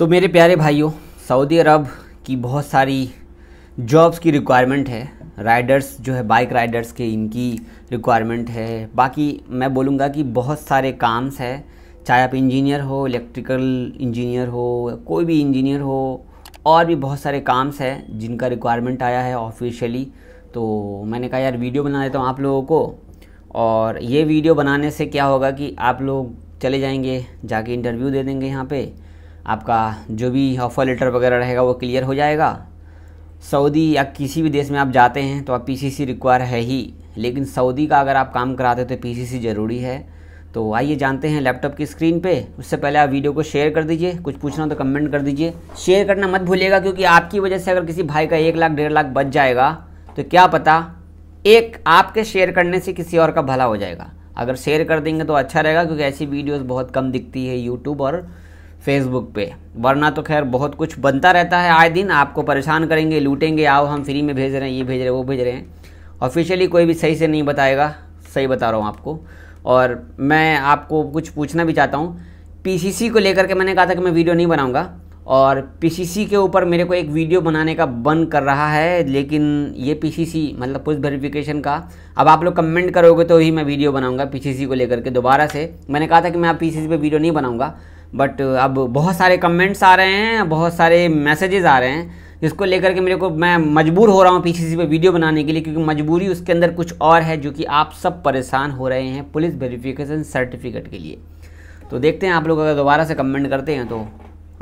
तो मेरे प्यारे भाइयों सऊदी अरब की बहुत सारी जॉब्स की रिक्वायरमेंट है राइडर्स जो है बाइक राइडर्स के इनकी रिक्वायरमेंट है बाकी मैं बोलूँगा कि बहुत सारे काम्स है चाहे आप इंजीनियर हो इलेक्ट्रिकल इंजीनियर हो कोई भी इंजीनियर हो और भी बहुत सारे काम्स हैं जिनका रिक्वायरमेंट आया है ऑफिशियली तो मैंने कहा यार वीडियो बना देता हूँ आप लोगों को और ये वीडियो बनाने से क्या होगा कि आप लोग चले जाएंगे जाके इंटरव्यू दे देंगे यहाँ पे आपका जो भी ऑफर लेटर वगैरह रहेगा वो क्लियर हो जाएगा सऊदी या किसी भी देश में आप जाते हैं तो आप पीसीसी रिक्वायर है ही लेकिन सऊदी का अगर आप काम कराते तो पीसीसी ज़रूरी है तो आइए जानते हैं लैपटॉप की स्क्रीन पे उससे पहले आप वीडियो को शेयर कर दीजिए कुछ पूछना हो तो कमेंट कर दीजिए शेयर करना मत भूलिएगा क्योंकि आपकी वजह से अगर किसी भाई का एक लाख डेढ़ लाख बच जाएगा तो क्या पता एक आपके शेयर करने से किसी और का भला हो जाएगा अगर शेयर कर देंगे तो अच्छा रहेगा क्योंकि ऐसी वीडियोज़ बहुत कम दिखती है यूट्यूब और फेसबुक पे वरना तो खैर बहुत कुछ बनता रहता है आए दिन आपको परेशान करेंगे लूटेंगे आओ हम फ्री में भेज रहे हैं ये भेज रहे हैं वो भेज रहे हैं ऑफिशियली कोई भी सही से नहीं बताएगा सही बता रहा हूँ आपको और मैं आपको कुछ पूछना भी चाहता हूँ पी को लेकर के मैंने कहा था कि मैं वीडियो नहीं बनाऊँगा और पी के ऊपर मेरे को एक वीडियो बनाने का बन कर रहा है लेकिन ये पी मतलब पुलिस वेरिफिकेशन का अब आप लोग कमेंट करोगे तो ही मैं वीडियो बनाऊँगा पी को लेकर के दोबारा से मैंने कहा था कि मैं आप पी पे वीडियो नहीं बनाऊँगा बट अब बहुत सारे कमेंट्स आ रहे हैं बहुत सारे मैसेजेस आ रहे हैं जिसको लेकर के मेरे को मैं मजबूर हो रहा हूँ पीसीसी पे वीडियो बनाने के लिए क्योंकि मजबूरी उसके अंदर कुछ और है जो कि आप सब परेशान हो रहे हैं पुलिस वेरिफिकेशन सर्टिफिकेट के लिए तो देखते हैं आप लोग अगर दोबारा से कमेंट करते हैं तो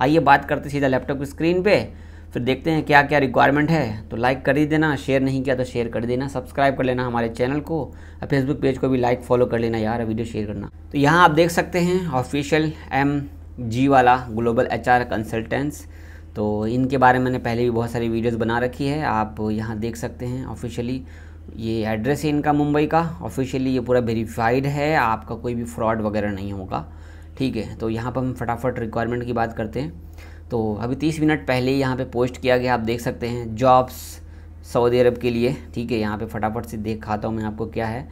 आइए बात करते सीधा लैपटॉप की स्क्रीन पर फिर देखते हैं क्या क्या रिक्वायरमेंट है तो लाइक कर ही देना शेयर नहीं किया तो शेयर कर देना सब्सक्राइब कर लेना हमारे चैनल को और फेसबुक पेज को भी लाइक फॉलो कर लेना यार वीडियो शेयर करना तो यहाँ आप देख सकते हैं ऑफिशियल एम जी वाला ग्लोबल एच आर कंसल्टेंट्स तो इनके बारे में मैंने पहले भी बहुत सारी वीडियोस बना रखी है आप यहाँ देख सकते हैं ऑफिशियली ये एड्रेस है इनका मुंबई का ऑफिशियली ये पूरा वेरीफाइड है आपका कोई भी फ्रॉड वगैरह नहीं होगा ठीक है तो यहाँ पर हम फटाफट रिक्वायरमेंट की बात करते हैं तो अभी तीस मिनट पहले ही यहाँ पर पोस्ट किया गया आप देख सकते हैं जॉब्स सऊदी अरब के लिए ठीक है यहाँ पर फटाफट से देखाता हूँ मैं आपको क्या है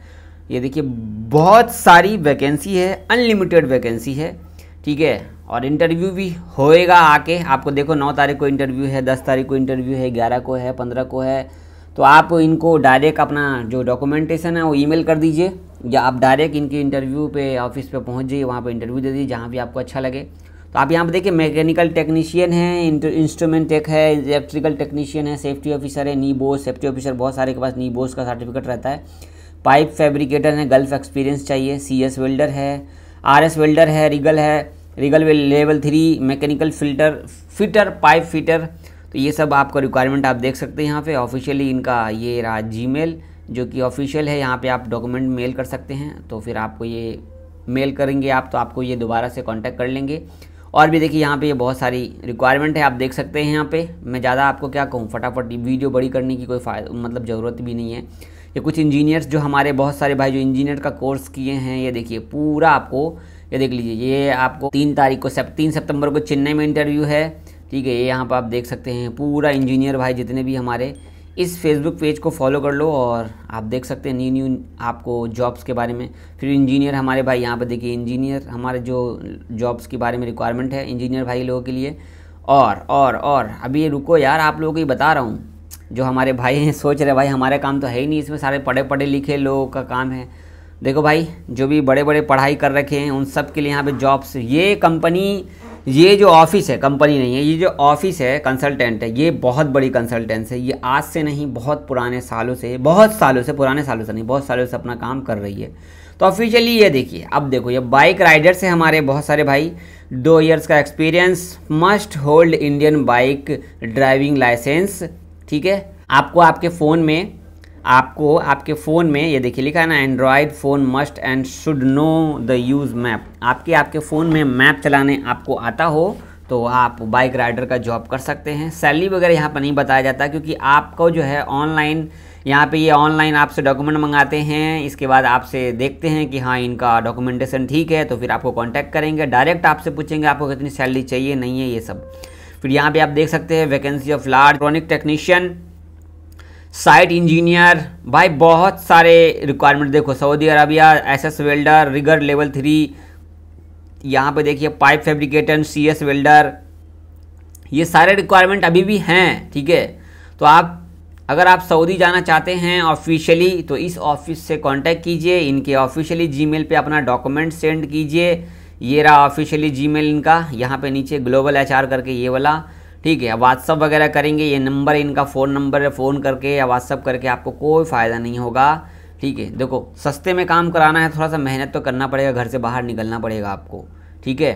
ये देखिए बहुत सारी वैकेंसी है अनलिमिटेड वैकेंसी है ठीक है और इंटरव्यू भी होएगा आके आपको देखो नौ तारीख को इंटरव्यू है दस तारीख को इंटरव्यू है ग्यारह को है पंद्रह को है तो आप इनको डायरेक्ट अपना जो डॉक्यूमेंटेशन है वो ईमेल कर दीजिए या आप डायरेक्ट इनके इंटरव्यू पे ऑफिस पे पहुंच जाइए वहाँ पे इंटरव्यू दे दीजिए जहाँ भी आपको अच्छा लगे तो आप यहाँ पर देखिए मैकेनिकल टेक्नीशियन है इंस्ट्रूमेंट टेक है इलेक्ट्रिकल टेक्नीशियन है सेफ्टी ऑफिसर है नी बोस सेफ्टी ऑफिसर बहुत सारे के पास नी बोस का सर्टिफिकेट रहता है पाइप फैब्रिकेटर है गल्फ एक्सपीरियंस चाहिए सी एस वेल्डर है आर एस वेल्डर है रिगल है rigger level three mechanical filter fitter pipe fitter तो ये सब आपका रिक्वायरमेंट आप देख सकते हैं यहाँ पे ऑफिशियली इनका ये रहा जी जो कि ऑफिशियल है यहाँ पे आप डॉक्यूमेंट मेल कर सकते हैं तो फिर आपको ये मेल करेंगे आप तो आपको ये दोबारा से कांटेक्ट कर लेंगे और भी देखिए यहाँ पे ये बहुत सारी रिक्वायरमेंट है आप देख सकते हैं यहाँ पे मैं ज़्यादा आपको क्या कहूँ फटाफट वीडियो बड़ी करने की कोई मतलब ज़रूरत भी नहीं है ये कुछ इंजीनियर्स जो हमारे बहुत सारे भाई जो इंजीनियर का कोर्स किए हैं ये देखिए पूरा आपको ये देख लीजिए ये आपको तीन तारीख को सेप, तीन सितंबर को चेन्नई में इंटरव्यू है ठीक है ये यहाँ पर आप देख सकते हैं पूरा इंजीनियर भाई जितने भी हमारे इस फेसबुक पेज को फॉलो कर लो और आप देख सकते हैं न्यू न्यू आपको जॉब्स के बारे में फिर इंजीनियर हमारे भाई यहाँ पर देखिए इंजीनियर हमारे जो जॉब्स के बारे में रिक्वायरमेंट है इंजीनियर भाई लोगों के लिए और और और अभी रुको यार आप लोगों को ही बता रहा हूँ जो हमारे भाई हैं सोच रहे भाई हमारा काम तो है ही नहीं इसमें सारे पढ़े पढ़े लिखे लोगों का काम है देखो भाई जो भी बड़े बड़े पढ़ाई कर रखे हैं उन सब के लिए यहाँ पे जॉब्स ये कंपनी ये जो ऑफिस है कंपनी नहीं है ये जो ऑफिस है कंसल्टेंट है ये बहुत बड़ी कंसल्टेंस है ये आज से नहीं बहुत पुराने सालों से बहुत सालों से पुराने सालों से नहीं बहुत सालों से अपना काम कर रही है तो ऑफिशियली ये देखिए अब देखो ये बाइक राइडर से हमारे बहुत सारे भाई दो ईयर्स का experience must hold Indian bike driving licence ठीक है आपको आपके फ़ोन में आपको आपके फ़ोन में ये देखिए लिखा है ना Android phone must and should know the use map आपके आपके फ़ोन में मैप चलाने आपको आता हो तो आप बाइक राइडर का जॉब कर सकते हैं सैलरी वगैरह यहाँ पर नहीं बताया जाता क्योंकि आपको जो है ऑनलाइन यहाँ पे ये ऑनलाइन आपसे डॉक्यूमेंट मंगाते हैं इसके बाद आपसे देखते हैं कि हाँ इनका डॉक्यूमेंटेशन ठीक है तो फिर आपको कांटेक्ट करेंगे डायरेक्ट आपसे पूछेंगे आपको कितनी सैलरी चाहिए नहीं है ये सब फिर यहाँ पे आप देख सकते हैं vacancy of large electronic technician site engineer भाई बहुत सारे रिक्वायरमेंट देखो Saudi Arabia SS welder rigger level three यहाँ पे देखिए पाइप फैब्रिकेटर सीएस वेल्डर ये सारे रिक्वायरमेंट अभी भी हैं ठीक है तो आप अगर आप सऊदी जाना चाहते हैं ऑफिशियली तो इस ऑफिस से कांटेक्ट कीजिए इनके ऑफिशियली जीमेल पे अपना डॉक्यूमेंट सेंड कीजिए ये रहा ऑफिशियली जीमेल इनका यहाँ पे नीचे ग्लोबल एचआर करके ये वाला ठीक है व्हाट्सअप वगैरह करेंगे ये नंबर इनका फ़ोन नंबर है फ़ोन करके या व्हाट्सअप करके आपको कोई फ़ायदा नहीं होगा ठीक है देखो सस्ते में काम कराना है थोड़ा सा मेहनत तो करना पड़ेगा घर से बाहर निकलना पड़ेगा आपको ठीक है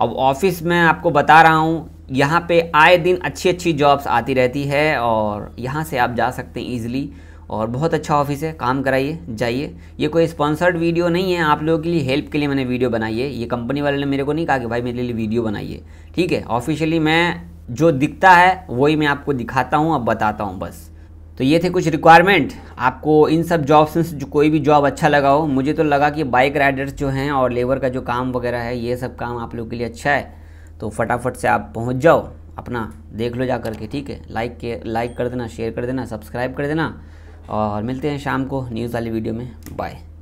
अब ऑफिस में आपको बता रहा हूँ यहाँ पे आए दिन अच्छी अच्छी जॉब्स आती रहती है और यहाँ से आप जा सकते हैं ईजिली और बहुत अच्छा ऑफिस है काम कराइए जाइए ये कोई स्पॉन्सर्ड वीडियो नहीं है आप लोगों के लिए हेल्प के लिए मैंने वीडियो बनाई है ये कंपनी वाले ने मेरे को नहीं कहा कि भाई मेरे लिए वीडियो बनाइए ठीक है ऑफिशियली मैं जो दिखता है वही मैं आपको दिखाता हूँ अब बताता हूँ बस तो ये थे कुछ रिक्वायरमेंट आपको इन सब जॉब्स में जो कोई भी जॉब अच्छा लगा हो मुझे तो लगा कि बाइक राइडर्स जो हैं और लेबर का जो काम वगैरह है ये सब काम आप लोग के लिए अच्छा है तो फटाफट से आप पहुँच जाओ अपना देख लो जा कर के ठीक है लाइक के लाइक कर देना शेयर कर देना सब्सक्राइब कर देना और मिलते हैं शाम को न्यूज़ वाली वीडियो में बाय